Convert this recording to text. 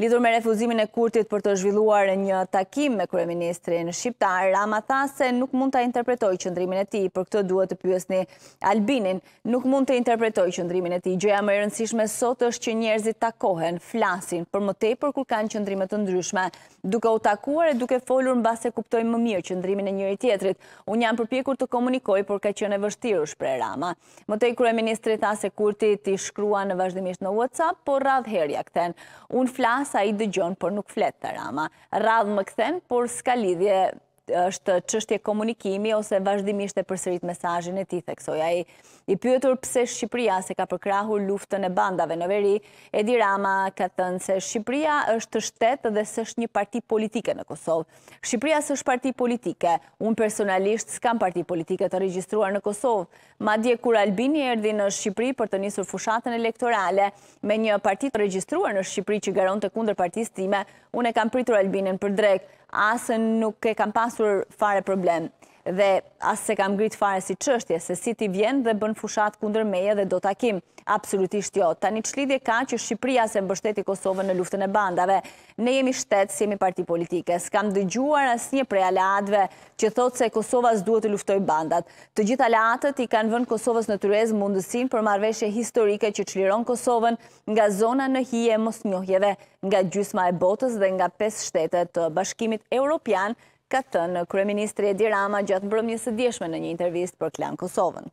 Lidhur me refuzimin e kurtit për të zhvilluar një takim me kreministrin Shqiptar, Rama tha se nuk mund të interpretoj qëndrimin e ti, për këtë duhet të pjusni Albinin, nuk mund të interpretoj qëndrimin e ti. Gjoja më rëndësishme sot është që njerëzit takohen, flasin, për më tepër kur kanë qëndrimet të ndryshme, duke u takuar e duke folur në base kuptoj më mirë qëndrimin e njëri tjetrit. Unë jam përpjekur të komunikoj, por ka qënë e vështiru shpre Rama. Më tej kreministri tha se kurtit i në vazhdimisht në WhatsApp, por Unë flas sa i dëgjon, por nuk flet të rama. Radhë më këthen, por s'ka lidhje është qështje komunikimi ose vazhdimisht e përsërit mesajin e ti theksoj. A i pyëtur pëse Shqipëria se ka përkrahur luftën e bandave në veri, Edi Rama ka thënë se Shqipëria është shtetë dhe së është një parti politike në Kosovë. Shqipëria së është parti politike, unë personalisht s'kam parti politike të registruar në Kosovë. Ma dje kur Albini erdi në Shqipëri për të njësur fushatën elektorale me një parti të registruar në Shqipëri që garon të kundër partistime, unë e kam pritur Albinin për drekë asën nuk e kam pasur fare problem dhe asë se kam grit fare si qështje, se si ti vjen dhe bën fushat kunder meje dhe do takim. Absolutisht jo. Ta një qlidje ka që Shqipria se mbështeti Kosovë në luftën e bandave. Ne jemi shtetë si jemi parti politike. S'kam dëgjuar asë një prej alatve që thotë se Kosovës duhet të luftoj bandat. Të gjithë aleatët i kanë vënë Kosovës në tërez mundësin për marveshje historike që qliron Kosovën nga zona në hije mos njohjeve, nga gjysma e botës dhe nga 5 shtetet të bashkimit europian Ka të në kërëministri e Dirama gjatë mbrëmjës e djeshme në një intervist për klanë Kosovën.